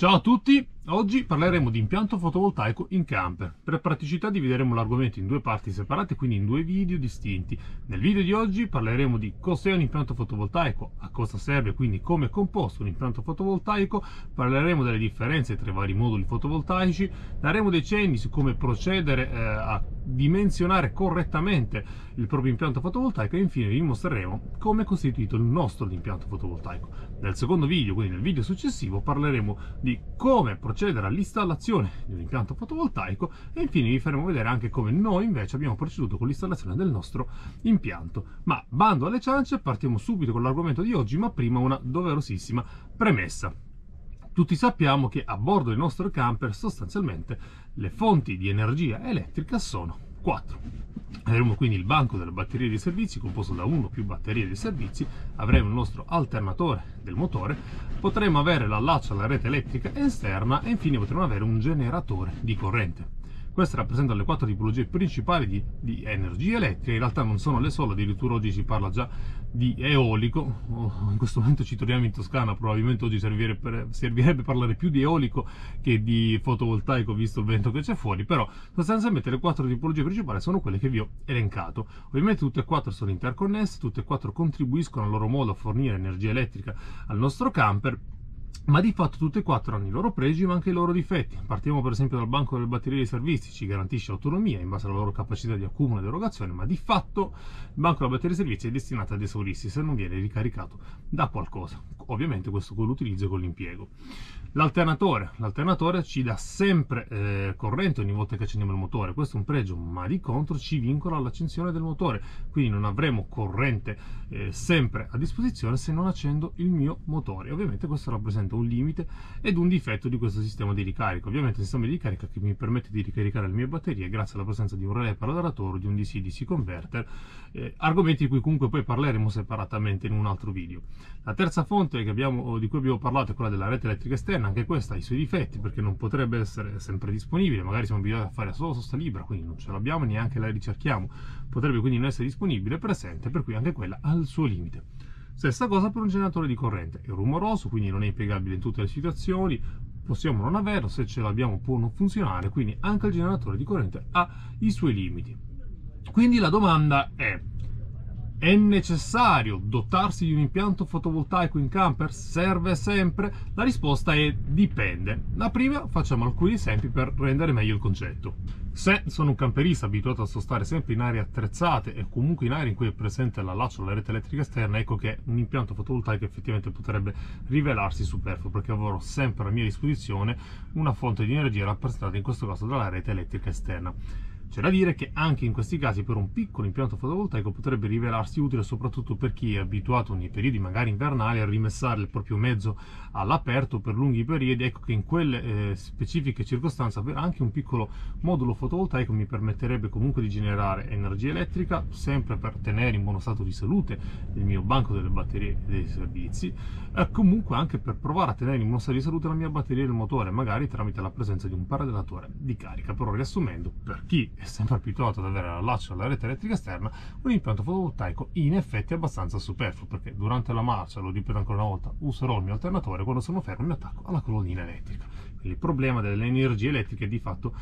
Ciao a tutti! Oggi parleremo di impianto fotovoltaico in camper. Per praticità divideremo l'argomento in due parti separate, quindi in due video distinti. Nel video di oggi parleremo di cos'è un impianto fotovoltaico, a cosa serve, quindi come è composto un impianto fotovoltaico, parleremo delle differenze tra i vari moduli fotovoltaici, daremo dei cenni su come procedere eh, a dimensionare correttamente il proprio impianto fotovoltaico e infine vi mostreremo come è costituito il nostro impianto fotovoltaico. Nel secondo video, quindi nel video successivo, parleremo di come procedere procedere all'installazione di un impianto fotovoltaico e infine vi faremo vedere anche come noi invece abbiamo proceduto con l'installazione del nostro impianto. Ma bando alle ciance, partiamo subito con l'argomento di oggi, ma prima una doverosissima premessa. Tutti sappiamo che a bordo del nostro camper sostanzialmente le fonti di energia elettrica sono quattro. Avremo quindi il banco delle batterie di servizi composto da uno o più batterie di servizi, avremo il nostro alternatore del motore, potremo avere l'allaccio alla rete elettrica esterna e infine potremo avere un generatore di corrente. Queste rappresentano le quattro tipologie principali di, di energia elettrica, in realtà non sono le sole, addirittura oggi si parla già di eolico, oh, in questo momento ci troviamo in Toscana, probabilmente oggi servirebbe, servirebbe parlare più di eolico che di fotovoltaico visto il vento che c'è fuori, però sostanzialmente le quattro tipologie principali sono quelle che vi ho elencato. Ovviamente tutte e quattro sono interconnesse, tutte e quattro contribuiscono a loro modo a fornire energia elettrica al nostro camper ma di fatto tutte e quattro hanno i loro pregi ma anche i loro difetti. Partiamo per esempio dal banco delle batterie dei servizi, ci garantisce autonomia in base alla loro capacità di accumulo ed erogazione, ma di fatto il banco delle batterie dei servizi è destinato ad esaurirsi se non viene ricaricato da qualcosa. Ovviamente questo con l'utilizzo e con l'impiego. L'alternatore, l'alternatore ci dà sempre eh, corrente ogni volta che accendiamo il motore, questo è un pregio, ma di contro ci vincola all'accensione del motore, quindi non avremo corrente eh, sempre a disposizione se non accendo il mio motore. Ovviamente questo rappresenta un limite ed un difetto di questo sistema di ricarica, ovviamente il sistema di ricarica che mi permette di ricaricare le mie batterie grazie alla presenza di un relay parallelatore o di un DC-DC converter, eh, argomenti di cui comunque poi parleremo separatamente in un altro video. La terza fonte abbiamo, di cui abbiamo parlato è quella della rete elettrica esterna, penna anche questa ha i suoi difetti perché non potrebbe essere sempre disponibile, magari siamo abituati a fare solo sosta libera, quindi non ce l'abbiamo neanche la ricerchiamo, potrebbe quindi non essere disponibile presente, per cui anche quella ha il suo limite. Stessa cosa per un generatore di corrente, è rumoroso, quindi non è impiegabile in tutte le situazioni, possiamo non averlo, se ce l'abbiamo può non funzionare, quindi anche il generatore di corrente ha i suoi limiti. Quindi la domanda è, è necessario dotarsi di un impianto fotovoltaico in camper? Serve sempre? La risposta è dipende. La prima facciamo alcuni esempi per rendere meglio il concetto. Se sono un camperista abituato a sostare sempre in aree attrezzate e comunque in aree in cui è presente l'allaccio alla rete elettrica esterna, ecco che un impianto fotovoltaico effettivamente potrebbe rivelarsi superfluo perché avrò sempre a mia disposizione una fonte di energia rappresentata in questo caso dalla rete elettrica esterna. C'è da dire che anche in questi casi per un piccolo impianto fotovoltaico potrebbe rivelarsi utile soprattutto per chi è abituato nei periodi magari invernali a rimessare il proprio mezzo all'aperto per lunghi periodi, ecco che in quelle eh, specifiche circostanze avere anche un piccolo modulo fotovoltaico mi permetterebbe comunque di generare energia elettrica, sempre per tenere in buono stato di salute il mio banco delle batterie e dei servizi, e eh, comunque anche per provare a tenere in buono stato di salute la mia batteria e il motore, magari tramite la presenza di un paradellatore di carica. Però riassumendo, per chi essendo abituato ad avere l'allaccio alla rete elettrica esterna, un impianto fotovoltaico in effetti è abbastanza superfluo, perché durante la marcia, lo ripeto ancora una volta, userò il mio alternatore quando sono fermo mi attacco alla colonnina elettrica. Quindi il problema delle energie elettriche è di fatto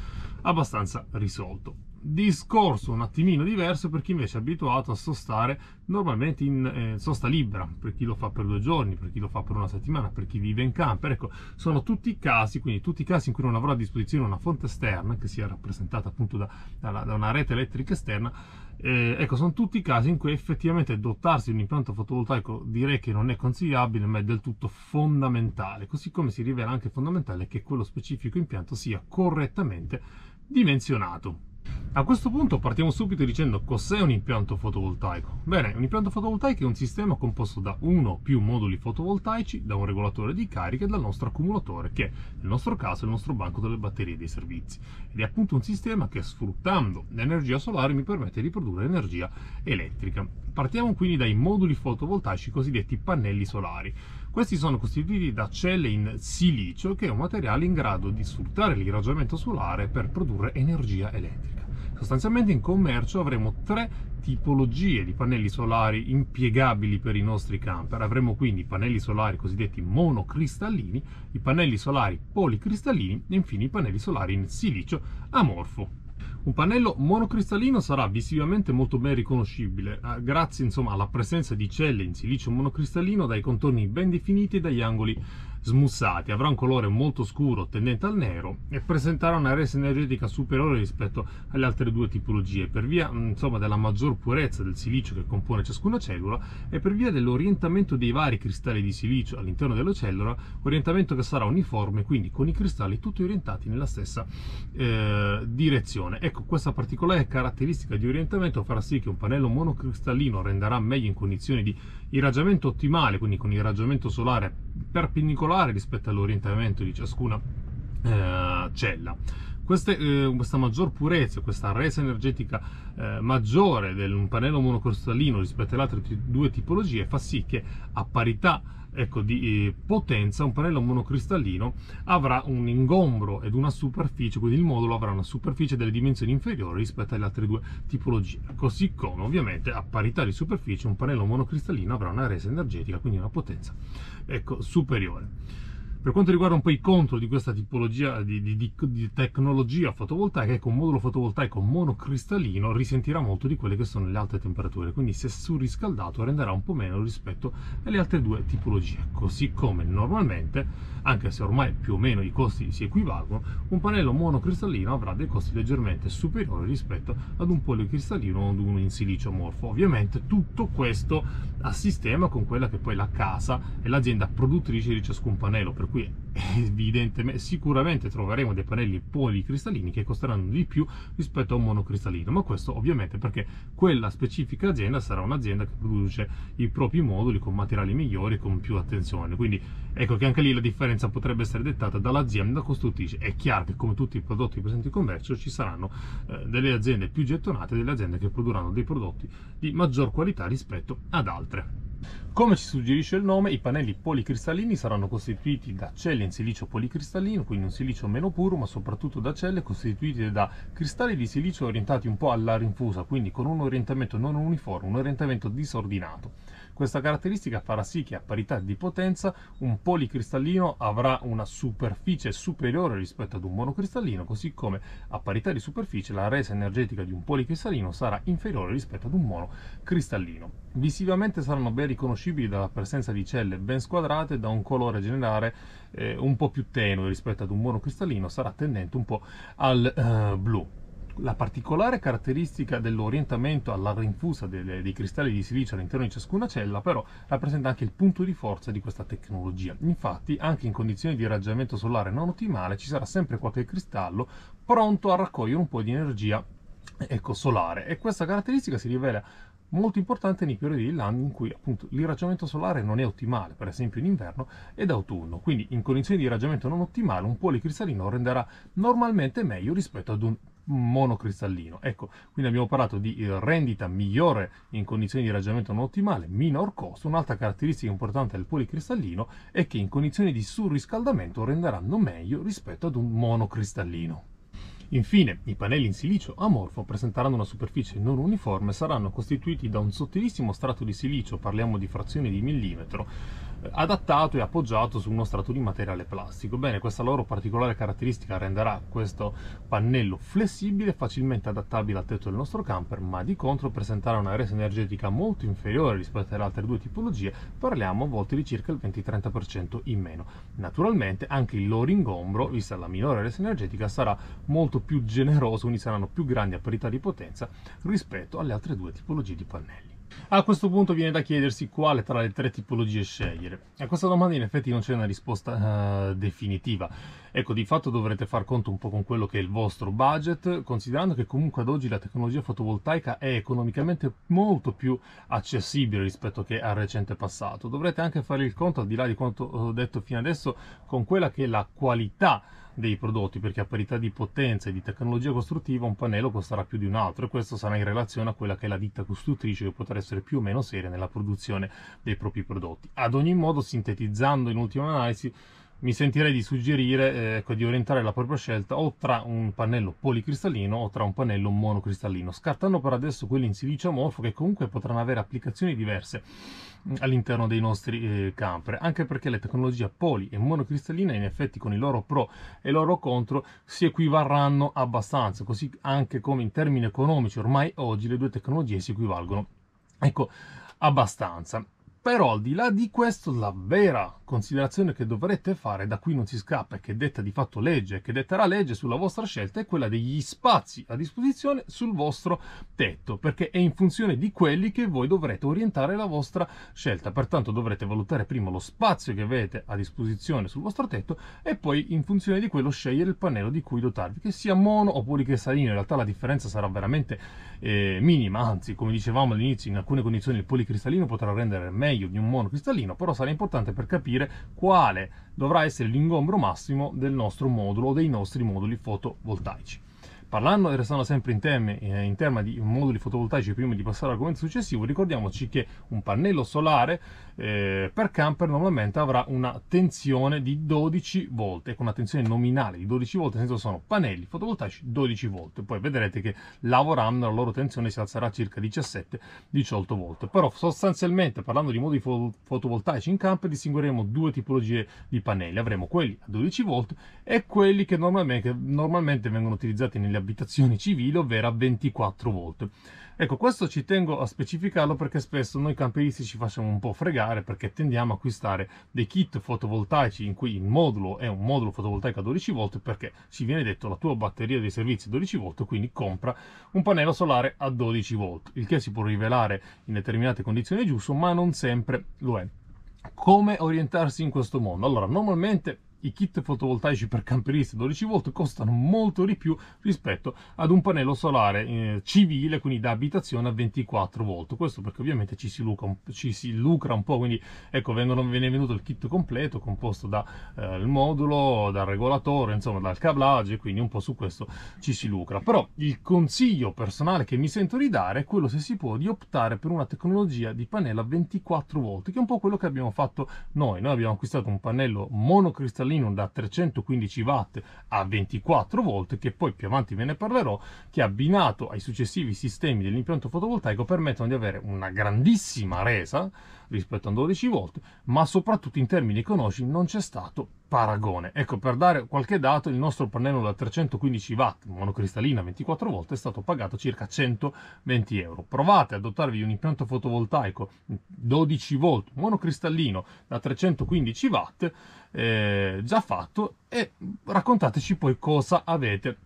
abbastanza risolto discorso un attimino diverso per chi invece è abituato a sostare normalmente in eh, sosta libera, per chi lo fa per due giorni, per chi lo fa per una settimana, per chi vive in camper, ecco, sono tutti i casi, quindi tutti i casi in cui non avrò a disposizione una fonte esterna, che sia rappresentata appunto da, da, da una rete elettrica esterna, eh, ecco, sono tutti i casi in cui effettivamente dotarsi di un impianto fotovoltaico direi che non è consigliabile, ma è del tutto fondamentale, così come si rivela anche fondamentale che quello specifico impianto sia correttamente dimensionato. A questo punto partiamo subito dicendo cos'è un impianto fotovoltaico. Bene, un impianto fotovoltaico è un sistema composto da uno o più moduli fotovoltaici, da un regolatore di carica e dal nostro accumulatore, che nel nostro caso è il nostro banco delle batterie e dei servizi. Ed è appunto un sistema che sfruttando l'energia solare mi permette di produrre energia elettrica. Partiamo quindi dai moduli fotovoltaici cosiddetti pannelli solari. Questi sono costituiti da celle in silicio, che è un materiale in grado di sfruttare l'irraggiamento solare per produrre energia elettrica. Sostanzialmente in commercio avremo tre tipologie di pannelli solari impiegabili per i nostri camper. Avremo quindi i pannelli solari cosiddetti monocristallini, i pannelli solari policristallini e infine i pannelli solari in silicio amorfo un pannello monocristallino sarà visivamente molto ben riconoscibile, eh, grazie insomma alla presenza di celle in silicio monocristallino dai contorni ben definiti e dagli angoli smussati, avrà un colore molto scuro tendente al nero e presenterà una resa energetica superiore rispetto alle altre due tipologie per via mm, insomma, della maggior purezza del silicio che compone ciascuna cellula e per via dell'orientamento dei vari cristalli di silicio all'interno della cellula, orientamento che sarà uniforme quindi con i cristalli tutti orientati nella stessa eh, direzione. Ecco, questa particolare caratteristica di orientamento farà sì che un pannello monocristallino renderà meglio in condizioni di irraggiamento ottimale, quindi con irraggiamento solare perpendicolare rispetto all'orientamento di ciascuna eh, cella queste, eh, questa maggior purezza, questa resa energetica eh, maggiore di un pannello monocristallino rispetto alle altre due tipologie fa sì che a parità ecco, di eh, potenza un pannello monocristallino avrà un ingombro ed una superficie, quindi il modulo avrà una superficie delle dimensioni inferiori rispetto alle altre due tipologie. Così come ovviamente a parità di superficie un pannello monocristallino avrà una resa energetica, quindi una potenza ecco, superiore. Per quanto riguarda un po' i contro di questa tipologia di, di, di, tecnologia fotovoltaica, ecco, un modulo fotovoltaico monocristallino risentirà molto di quelle che sono le alte temperature, quindi se surriscaldato renderà un po' meno rispetto alle altre due tipologie, così come normalmente anche se ormai più o meno i costi si equivalgono, un pannello monocristallino avrà dei costi leggermente superiori rispetto ad un policristallino o ad uno in silicio morfo. Ovviamente tutto questo a sistema con quella che poi la casa e l'azienda produttrice di ciascun pannello, per cui evidentemente sicuramente troveremo dei pannelli policristallini che costeranno di più rispetto a un monocristallino ma questo ovviamente perché quella specifica azienda sarà un'azienda che produce i propri moduli con materiali migliori con più attenzione quindi ecco che anche lì la differenza potrebbe essere dettata dall'azienda costruttrice è chiaro che come tutti i prodotti presenti in commercio ci saranno eh, delle aziende più gettonate delle aziende che produrranno dei prodotti di maggior qualità rispetto ad altre come ci suggerisce il nome, i pannelli policristallini saranno costituiti da celle in silicio policristallino, quindi un silicio meno puro, ma soprattutto da celle costituite da cristalli di silicio orientati un po' alla rinfusa, quindi con un orientamento non uniforme, un orientamento disordinato. Questa caratteristica farà sì che a parità di potenza un policristallino avrà una superficie superiore rispetto ad un monocristallino, così come a parità di superficie la resa energetica di un policristallino sarà inferiore rispetto ad un monocristallino. Visivamente saranno ben riconoscibili dalla presenza di celle ben squadrate da un colore generale eh, un po' più tenue rispetto ad un monocristallino, sarà tendente un po' al eh, blu la particolare caratteristica dell'orientamento alla rinfusa delle, dei cristalli di silicio all'interno di ciascuna cella però rappresenta anche il punto di forza di questa tecnologia. Infatti anche in condizioni di raggiamento solare non ottimale ci sarà sempre qualche cristallo pronto a raccogliere un po' di energia ecco, solare e questa caratteristica si rivela molto importante nei periodi dell'anno in cui appunto l'irraggiamento solare non è ottimale, per esempio in inverno ed autunno, quindi in condizioni di irraggiamento non ottimale un policristallino renderà normalmente meglio rispetto ad un monocristallino. Ecco, quindi abbiamo parlato di rendita migliore in condizioni di raggiamento non ottimale, minor costo. Un'altra caratteristica importante del policristallino è che in condizioni di surriscaldamento renderanno meglio rispetto ad un monocristallino. Infine, i pannelli in silicio amorfo presenteranno una superficie non uniforme, e saranno costituiti da un sottilissimo strato di silicio, parliamo di frazioni di millimetro, adattato e appoggiato su uno strato di materiale plastico. Bene, questa loro particolare caratteristica renderà questo pannello flessibile, facilmente adattabile al tetto del nostro camper, ma di contro presenterà una resa energetica molto inferiore rispetto alle altre due tipologie, parliamo a volte di circa il 20-30% in meno. Naturalmente anche il loro ingombro, vista la minore resa energetica, sarà molto più generoso, quindi saranno più grandi a parità di potenza rispetto alle altre due tipologie di pannelli. A questo punto viene da chiedersi quale tra le tre tipologie scegliere. A questa domanda in effetti non c'è una risposta uh, definitiva. Ecco, di fatto dovrete far conto un po' con quello che è il vostro budget, considerando che comunque ad oggi la tecnologia fotovoltaica è economicamente molto più accessibile rispetto che al recente passato. Dovrete anche fare il conto, al di là di quanto eh, ho detto fino adesso, con quella che è la qualità dei prodotti perché a parità di potenza e di tecnologia costruttiva un pannello costerà più di un altro e questo sarà in relazione a quella che è la ditta costruttrice che potrà essere più o meno seria nella produzione dei propri prodotti. Ad ogni modo sintetizzando in ultima analisi mi sentirei di suggerire eh, ecco, di orientare la propria scelta o tra un pannello policristallino o tra un pannello monocristallino, scartando per adesso quelli in silicio amorfo che comunque potranno avere applicazioni diverse mm, all'interno dei nostri eh, camper, anche perché le tecnologie poli e monocristallina in effetti con i loro pro e i loro contro si equivarranno abbastanza, così anche come in termini economici ormai oggi le due tecnologie si equivalgono. Ecco, abbastanza. Però al di là di questo, la vera considerazione che dovrete fare, da qui non si scappa e che detta di fatto legge, che detterà legge sulla vostra scelta, è quella degli spazi a disposizione sul vostro tetto, perché è in funzione di quelli che voi dovrete orientare la vostra scelta. Pertanto dovrete valutare prima lo spazio che avete a disposizione sul vostro tetto e poi in funzione di quello scegliere il pannello di cui dotarvi, che sia mono o policristallino. In realtà la differenza sarà veramente eh, minima, anzi come dicevamo all'inizio, in alcune condizioni il policristallino potrà rendere meglio meglio di un monocristallino, però sarà importante per capire quale dovrà essere l'ingombro massimo del nostro modulo o dei nostri moduli fotovoltaici. Parlando e restando sempre in, teme, eh, in tema di moduli fotovoltaici prima di passare all'argomento successivo, ricordiamoci che un pannello solare eh, per camper normalmente avrà una tensione di 12 volt, ecco una tensione nominale di 12 volt, nel senso sono pannelli fotovoltaici 12 volt, poi vedrete che lavorando la loro tensione si alzerà a circa 17-18 volt, però sostanzialmente parlando di moduli fotovoltaici in camper distingueremo due tipologie di pannelli, avremo quelli a 12 volt e quelli che normalmente, normalmente vengono utilizzati negli abitazioni civili, ovvero a 24 volt. Ecco, questo ci tengo a specificarlo perché spesso noi camperisti ci facciamo un po' fregare perché tendiamo a acquistare dei kit fotovoltaici in cui il modulo è un modulo fotovoltaico a 12 volt perché ci viene detto la tua batteria dei servizi è 12 volt, quindi compra un pannello solare a 12 volt, il che si può rivelare in determinate condizioni giusto, ma non sempre lo è come orientarsi in questo mondo? Allora, normalmente i kit fotovoltaici per camperisti 12 volt costano molto di più rispetto ad un pannello solare eh, civile quindi da abitazione a 24 volt questo perché ovviamente ci si, lucra, ci si lucra un po' quindi ecco vengono, viene venuto il kit completo composto dal eh, modulo dal regolatore insomma dal cablaggio quindi un po' su questo ci si lucra però il consiglio personale che mi sento di dare è quello se si può di optare per una tecnologia di pannello a 24 volt che è un po' quello che abbiamo fatto noi noi abbiamo acquistato un pannello monocristallino Linux da 315 watt a 24 volt, che poi più avanti ve ne parlerò, che abbinato ai successivi sistemi dell'impianto fotovoltaico permettono di avere una grandissima resa rispetto a 12 volt, ma soprattutto in termini economici non c'è stato paragone. Ecco, per dare qualche dato, il nostro pannello da 315 watt monocristallina 24 volt è stato pagato circa 120 euro. Provate ad adottarvi un impianto fotovoltaico 12 volt monocristallino da 315 watt eh, già fatto e raccontateci poi cosa avete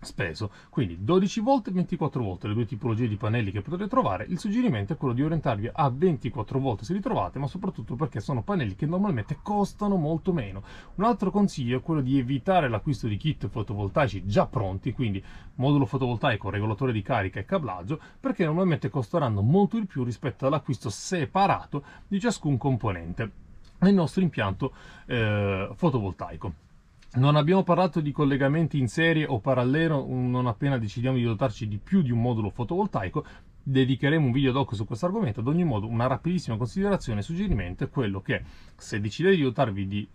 speso. Quindi 12 volt e 24 volt, le due tipologie di pannelli che potete trovare, il suggerimento è quello di orientarvi a 24 volt se li trovate, ma soprattutto perché sono pannelli che normalmente costano molto meno. Un altro consiglio è quello di evitare l'acquisto di kit fotovoltaici già pronti, quindi modulo fotovoltaico, regolatore di carica e cablaggio, perché normalmente costeranno molto di più rispetto all'acquisto separato di ciascun componente nel nostro impianto eh, fotovoltaico. Non abbiamo parlato di collegamenti in serie o parallelo non appena decidiamo di dotarci di più di un modulo fotovoltaico, dedicheremo un video ad hoc su questo argomento, ad ogni modo una rapidissima considerazione e suggerimento è quello che se decidete di dotarvi di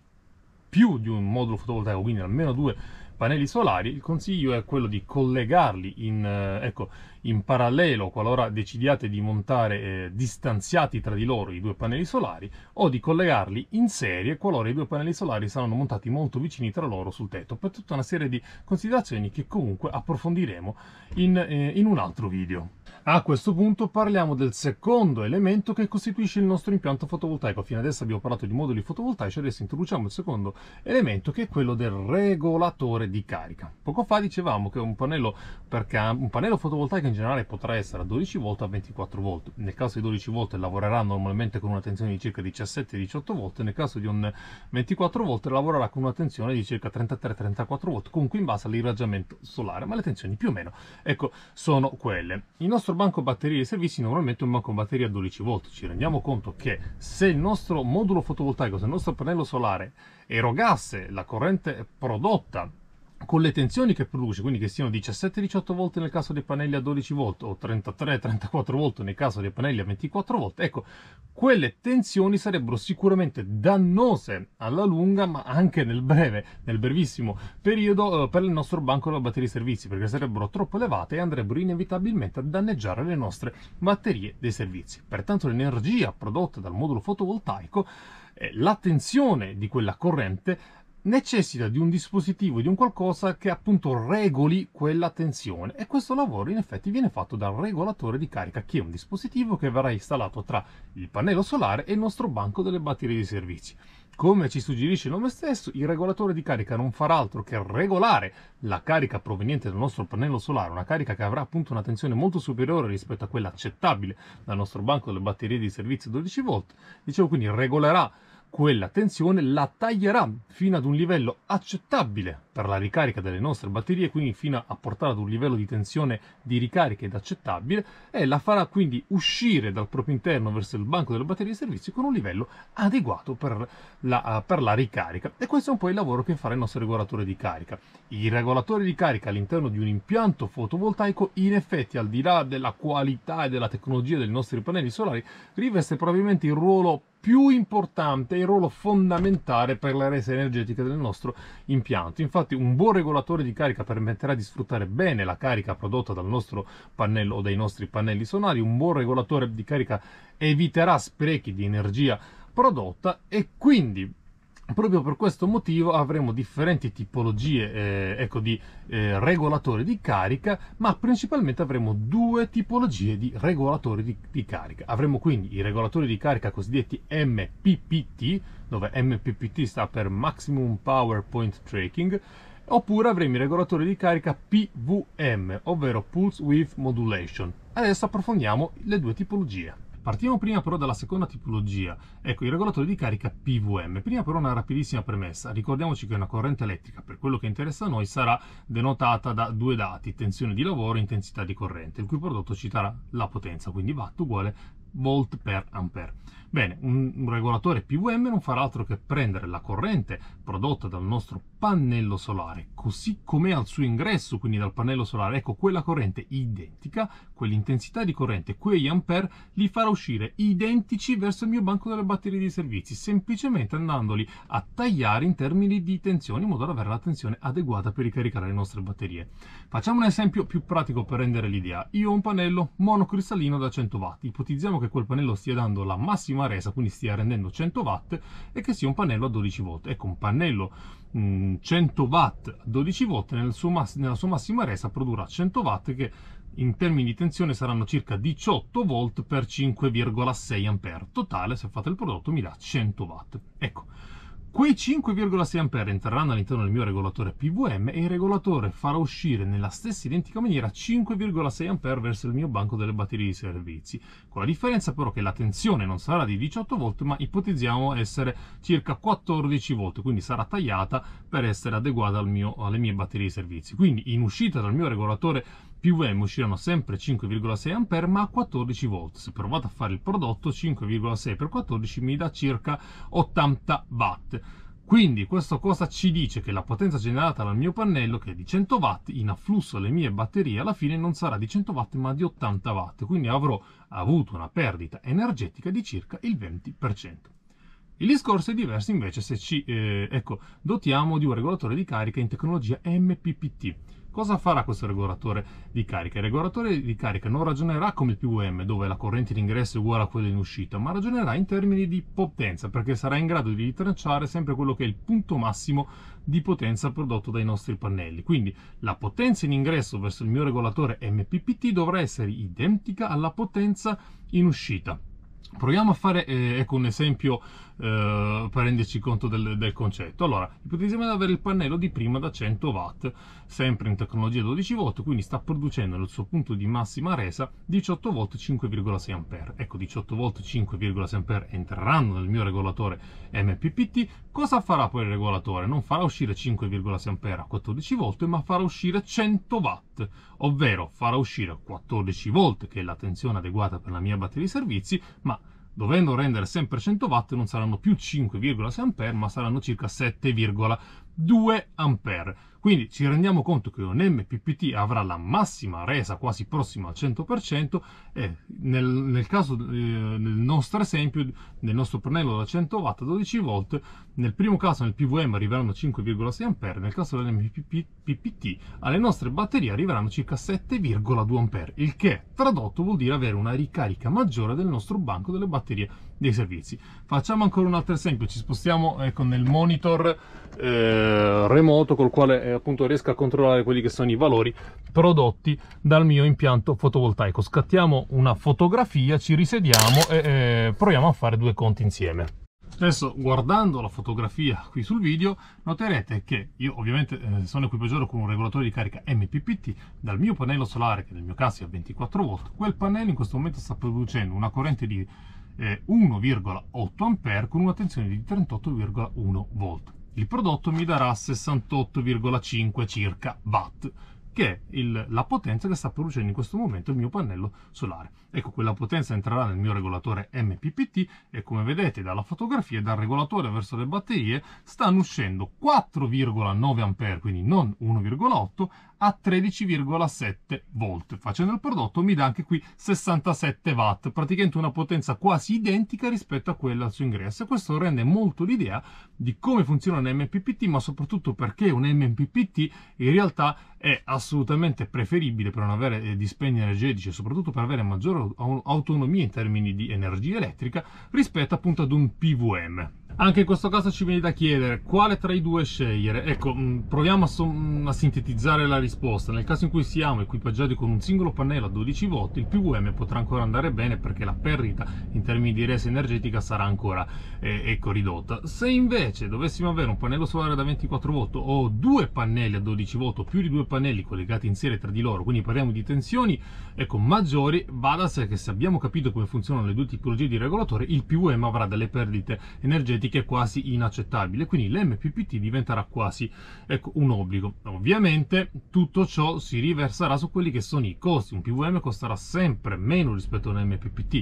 più di un modulo fotovoltaico, quindi almeno due pannelli solari, il consiglio è quello di collegarli in, eh, ecco, in parallelo qualora decidiate di montare eh, distanziati tra di loro i due pannelli solari o di collegarli in serie qualora i due pannelli solari saranno montati molto vicini tra loro sul tetto per tutta una serie di considerazioni che comunque approfondiremo in, eh, in un altro video. A questo punto parliamo del secondo elemento che costituisce il nostro impianto fotovoltaico. Fino adesso abbiamo parlato di moduli fotovoltaici, adesso introduciamo il secondo elemento che è quello del regolatore di carica. Poco fa dicevamo che un pannello, un pannello fotovoltaico in generale potrà essere a 12V a 24V. Nel caso di 12V lavorerà normalmente con una tensione di circa 17-18V, nel caso di un 24V lavorerà con una tensione di circa 33-34V, comunque in base all'irraggiamento solare, ma le tensioni più o meno, ecco, sono quelle. Il nostro banco batterie di servizi normalmente è un banco batteria a 12V, ci rendiamo conto che se il nostro modulo fotovoltaico, se il nostro pannello solare erogasse la corrente prodotta con le tensioni che produce, quindi che siano 17-18 volt nel caso dei pannelli a 12 volt o 33-34 volt nel caso dei pannelli a 24 volt, ecco, quelle tensioni sarebbero sicuramente dannose alla lunga, ma anche nel breve, nel brevissimo periodo eh, per il nostro banco della batteria servizi, perché sarebbero troppo elevate e andrebbero inevitabilmente a danneggiare le nostre batterie dei servizi. Pertanto l'energia prodotta dal modulo fotovoltaico eh, la tensione di quella corrente necessita di un dispositivo, di un qualcosa che appunto regoli quella tensione e questo lavoro in effetti viene fatto dal regolatore di carica che è un dispositivo che verrà installato tra il pannello solare e il nostro banco delle batterie di servizi. Come ci suggerisce il nome stesso, il regolatore di carica non farà altro che regolare la carica proveniente dal nostro pannello solare, una carica che avrà appunto una tensione molto superiore rispetto a quella accettabile dal nostro banco delle batterie di servizio 12V, dicevo quindi regolerà quella tensione la taglierà fino ad un livello accettabile per la ricarica delle nostre batterie, quindi fino a portare ad un livello di tensione di ricarica ed accettabile, e la farà quindi uscire dal proprio interno verso il banco delle batterie di servizio con un livello adeguato per la, eh, per la ricarica. E questo è un po' il lavoro che farà il nostro regolatore di carica. Il regolatore di carica all'interno di un impianto fotovoltaico, in effetti, al di là della qualità e della tecnologia dei nostri pannelli solari, riveste probabilmente il ruolo più importante, il ruolo fondamentale per la resa energetica del nostro impianto. Infatti, Infatti un buon regolatore di carica permetterà di sfruttare bene la carica prodotta dal nostro pannello o dai nostri pannelli solari, un buon regolatore di carica eviterà sprechi di energia prodotta e quindi Proprio per questo motivo avremo differenti tipologie eh, ecco, di eh, regolatori di carica, ma principalmente avremo due tipologie di regolatori di, di, carica. Avremo quindi i regolatori di carica cosiddetti MPPT, dove MPPT sta per Maximum Power Point Tracking, oppure avremo i regolatori di carica PVM, ovvero Pulse Width Modulation. Adesso approfondiamo le due tipologie. Partiamo prima però dalla seconda tipologia, ecco i regolatori di carica PVM. Prima però una rapidissima premessa, ricordiamoci che una corrente elettrica, per quello che interessa a noi, sarà denotata da due dati, tensione di lavoro e intensità di corrente, il cui prodotto ci darà la potenza, quindi watt uguale volt per ampere. Bene, un, regolatore PWM non farà altro che prendere la corrente prodotta dal nostro pannello solare, così come al suo ingresso, quindi dal pannello solare, ecco quella corrente identica, quell'intensità di corrente, quei ampere, li farà uscire identici verso il mio banco delle batterie di servizi, semplicemente andandoli a tagliare in termini di tensione, in modo da avere la tensione adeguata per ricaricare le nostre batterie. Facciamo un esempio più pratico per rendere l'idea. Io ho un pannello monocristallino da 100 watt, ipotizziamo che quel pannello stia dando la massima resa, quindi stia rendendo 100 watt e che sia un pannello a 12 volt. Ecco, un pannello mh, mm, 100 watt a 12 volt nel nella sua massima resa produrrà 100 watt che in termini di tensione saranno circa 18 volt per 5,6 ampere. Totale, se fate il prodotto, mi dà 100 watt. Ecco. Quei 5,6 A entreranno all'interno del mio regolatore PVM e il regolatore farà uscire nella stessa identica maniera 5,6 A verso il mio banco delle batterie di servizi, con la differenza però che la tensione non sarà di 18 V ma ipotizziamo essere circa 14 V, quindi sarà tagliata per essere adeguata al mio, alle mie batterie di servizi. Quindi in uscita dal mio regolatore PWM usciranno sempre 5,6 A ma a 14 V. Se provate a fare il prodotto, 5,6 x 14 mi dà circa 80 W. Quindi questo cosa ci dice? Che la potenza generata dal mio pannello, che è di 100 w in afflusso alle mie batterie alla fine non sarà di 100 w ma di 80 w quindi avrò avuto una perdita energetica di circa il 20%. Il discorso è diverso invece se ci eh, ecco, dotiamo di un regolatore di carica in tecnologia MPPT Cosa farà questo regolatore di carica? Il regolatore di carica non ragionerà come il PVM, dove la corrente in ingresso è uguale a quella in uscita, ma ragionerà in termini di potenza, perché sarà in grado di ritracciare sempre quello che è il punto massimo di potenza prodotto dai nostri pannelli. Quindi la potenza in ingresso verso il mio regolatore MPPT dovrà essere identica alla potenza in uscita. Proviamo a fare eh, ecco un esempio eh, per renderci conto del, del, concetto. Allora, ipotizziamo di avere il pannello di prima da 100 watt, sempre in tecnologia 12 volt, quindi sta producendo nel suo punto di massima resa 18 volt 5,6 ampere. Ecco, 18 volt 5,6 ampere entreranno nel mio regolatore MPPT. Cosa farà poi il regolatore? Non farà uscire 5,6 ampere a 14 volt, ma farà uscire 100 watt, ovvero farà uscire 14 volt, che è la tensione adeguata per la mia batteria di servizi, ma dovendo rendere sempre 100 watt non saranno più 5,6 A ma saranno circa 7,2 A quindi ci rendiamo conto che un MPPT avrà la massima resa quasi prossima al 100% e nel, nel caso, eh, nostro esempio, nel nostro pannello da 100 watt a 12 volt, nel primo caso nel PVM arriveranno 5,6 A, nel caso dell'MPPT alle nostre batterie arriveranno circa 7,2 A, il che tradotto vuol dire avere una ricarica maggiore del nostro banco delle batterie dei servizi. Facciamo ancora un altro esempio, ci spostiamo ecco, nel monitor eh, remoto col quale eh, appunto riesco a controllare quelli che sono i valori prodotti dal mio impianto fotovoltaico. Scattiamo una fotografia, ci risediamo e eh, proviamo a fare due conti insieme. Adesso guardando la fotografia qui sul video noterete che io ovviamente eh, sono equipaggiato con un regolatore di carica MPPT dal mio pannello solare che nel mio caso è a 24 volt quel pannello in questo momento sta producendo una corrente di 1,8 eh, A con una tensione di 38,1 V. Il prodotto mi darà 68,5 circa watt, che è il, la potenza che sta producendo in questo momento il mio pannello solare. Ecco, quella potenza entrerà nel mio regolatore MPPT e come vedete dalla fotografia, dal regolatore verso le batterie, stanno uscendo 4,9 A, quindi non 1,8, A, a 13,7 volt. Facendo il prodotto mi dà anche qui 67 watt, praticamente una potenza quasi identica rispetto a quella al suo ingresso. E questo rende molto l'idea di come funziona un MPPT, ma soprattutto perché un MPPT in realtà è assolutamente preferibile per non avere eh, dispendi energetici e soprattutto per avere maggiore autonomia in termini di energia elettrica rispetto appunto ad un PVM. Anche in questo caso ci viene da chiedere quale tra i due scegliere. Ecco, mm, proviamo a, mm, a, sintetizzare la risposta. Nel caso in cui siamo equipaggiati con un singolo pannello a 12 volt, il PVM potrà ancora andare bene perché la perdita in termini di resa energetica sarà ancora eh, ecco, ridotta. Se invece dovessimo avere un pannello solare da 24 volt o due pannelli a 12 volt, più di due pannelli collegati in serie tra di loro, quindi parliamo di tensioni ecco, maggiori, va da sé che se abbiamo capito come funzionano le due tipologie di regolatore, il PVM avrà delle perdite energetiche che è quasi inaccettabile, quindi l'MPPT diventerà quasi ecco, un obbligo. Ovviamente tutto ciò si riverserà su quelli che sono i costi, un PVM costerà sempre meno rispetto a un MPPT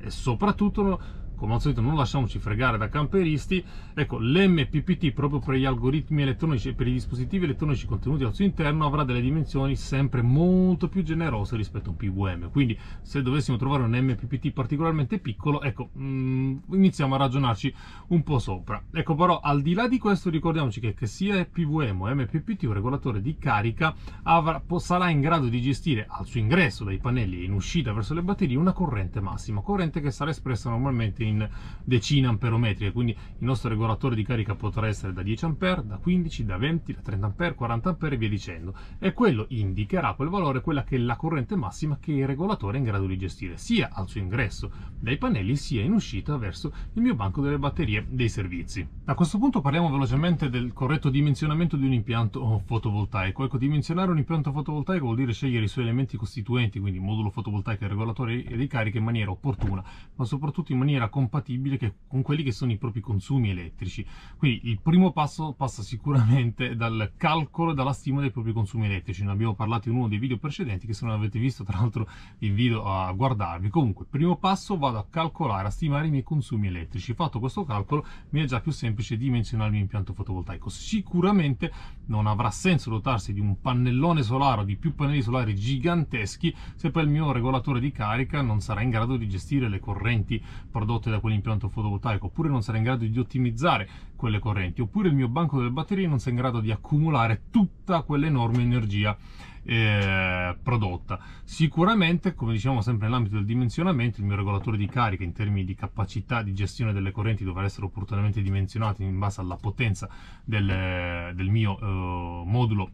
e soprattutto come al solito non lasciamoci fregare da camperisti, ecco l'MPPT proprio per gli algoritmi elettronici e per i dispositivi elettronici contenuti al suo interno avrà delle dimensioni sempre molto più generose rispetto a un PVM, quindi se dovessimo trovare un MPPT particolarmente piccolo, ecco mh, mm, iniziamo a ragionarci un po' sopra. Ecco però al di là di questo ricordiamoci che, che sia PVM o MPPT un regolatore di carica avrà, sarà in grado di gestire al suo ingresso dai pannelli e in uscita verso le batterie una corrente massima, corrente che sarà espressa normalmente in in decine amperometriche, quindi il nostro regolatore di carica potrà essere da 10 A, da 15, da 20, da 30 A, 40 A e via dicendo. E quello indicherà quel valore, quella che è la corrente massima che il regolatore è in grado di gestire, sia al suo ingresso dai pannelli, sia in uscita verso il mio banco delle batterie dei servizi. A questo punto parliamo velocemente del corretto dimensionamento di un impianto fotovoltaico. Ecco, dimensionare un impianto fotovoltaico vuol dire scegliere i suoi elementi costituenti, quindi modulo fotovoltaico e regolatore di carica in maniera opportuna, ma soprattutto in maniera compatibile che, con quelli che sono i propri consumi elettrici. Quindi il primo passo passa sicuramente dal calcolo e dalla stima dei propri consumi elettrici. Ne abbiamo parlato in uno dei video precedenti che se non avete visto tra l'altro vi invito a guardarvi. Comunque, primo passo vado a calcolare, a stimare i miei consumi elettrici. Fatto questo calcolo mi è già più semplice dimensionare il mio impianto fotovoltaico. Sicuramente non avrà senso dotarsi di un pannellone solare o di più pannelli solari giganteschi se poi il mio regolatore di carica non sarà in grado di gestire le correnti prodotte da quell'impianto fotovoltaico, oppure non sarà in grado di ottimizzare quelle correnti, oppure il mio banco delle batterie non sarà in grado di accumulare tutta quell'enorme energia eh, prodotta. Sicuramente, come diciamo sempre nell'ambito del dimensionamento, il mio regolatore di carica in termini di capacità di gestione delle correnti dovrà essere opportunamente dimensionato in base alla potenza del, del mio eh, modulo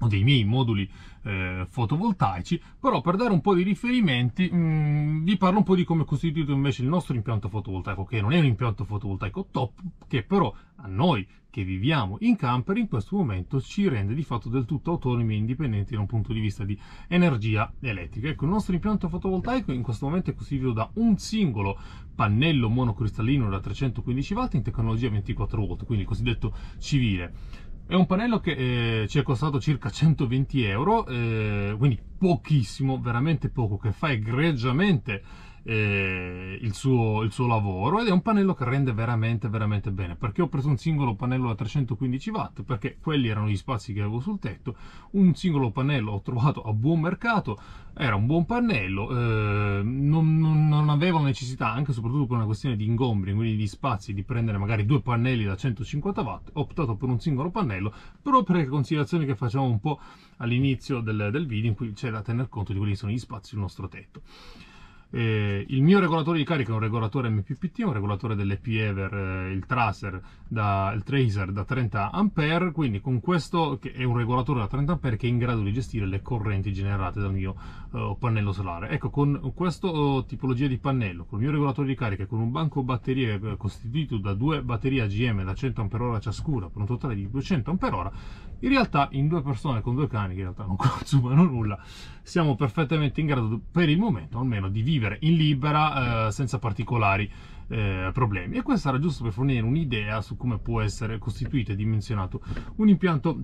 o dei miei moduli eh, fotovoltaici, però per dare un po' di riferimenti mh, mm, vi parlo un po' di come è costituito invece il nostro impianto fotovoltaico, che non è un impianto fotovoltaico top, che però a noi che viviamo in camper in questo momento ci rende di fatto del tutto autonomi e indipendenti da un punto di vista di energia elettrica. Ecco, il nostro impianto fotovoltaico in questo momento è costituito da un singolo pannello monocristallino da 315 watt in tecnologia 24 volt, quindi il cosiddetto civile è un pannello che eh, ci è costato circa 120 euro, eh, quindi pochissimo, veramente poco, che fa egregiamente eh, il, suo, il, suo, lavoro ed è un pannello che rende veramente veramente bene perché ho preso un singolo pannello da 315 watt perché quelli erano gli spazi che avevo sul tetto un singolo pannello ho trovato a buon mercato era un buon pannello eh, non, non, non, avevo necessità anche soprattutto per una questione di ingombri quindi di spazi di prendere magari due pannelli da 150 watt ho optato per un singolo pannello proprio per le considerazioni che facciamo un po' all'inizio del, del video in cui c'è da tener conto di quelli che sono gli spazi sul nostro tetto eh, il mio regolatore di carica è un regolatore MPPT, un regolatore dell'EPE per eh, il, tracer da, il tracer da 30 A, quindi con questo che è un regolatore da 30 A che è in grado di gestire le correnti generate dal mio eh, pannello solare. Ecco, con questa oh, tipologia di pannello, con il mio regolatore di carica e con un banco batterie eh, costituito da due batterie AGM da 100 Ah ciascuna per un totale di 200 Ah, in realtà in due persone con due cani che in realtà non consumano nulla, siamo perfettamente in grado per il momento almeno di vivere vivere in libera eh, senza particolari eh, problemi. E questo era giusto per fornire un'idea su come può essere costituito e dimensionato un impianto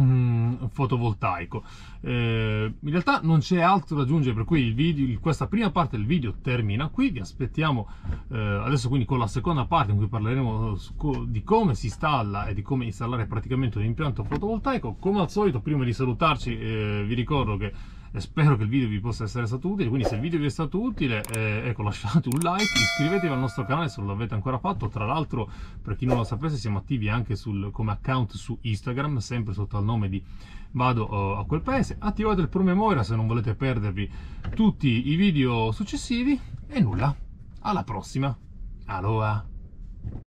Mm, fotovoltaico eh, in realtà non c'è altro da aggiungere per cui video, questa prima parte del video termina qui vi aspettiamo eh, adesso quindi con la seconda parte in cui parleremo eh, su, di come si installa e di come installare praticamente un impianto fotovoltaico come al solito prima di salutarci eh, vi ricordo che spero che il video vi possa essere stato utile quindi se il video vi è stato utile eh, ecco lasciate un like iscrivetevi al nostro canale se non l'avete ancora fatto tra l'altro per chi non lo sapesse siamo attivi anche sul, come account su Instagram sempre sotto il nome di Vado oh, a quel paese attivate il promemoria se non volete perdervi tutti i video successivi e nulla alla prossima Aloha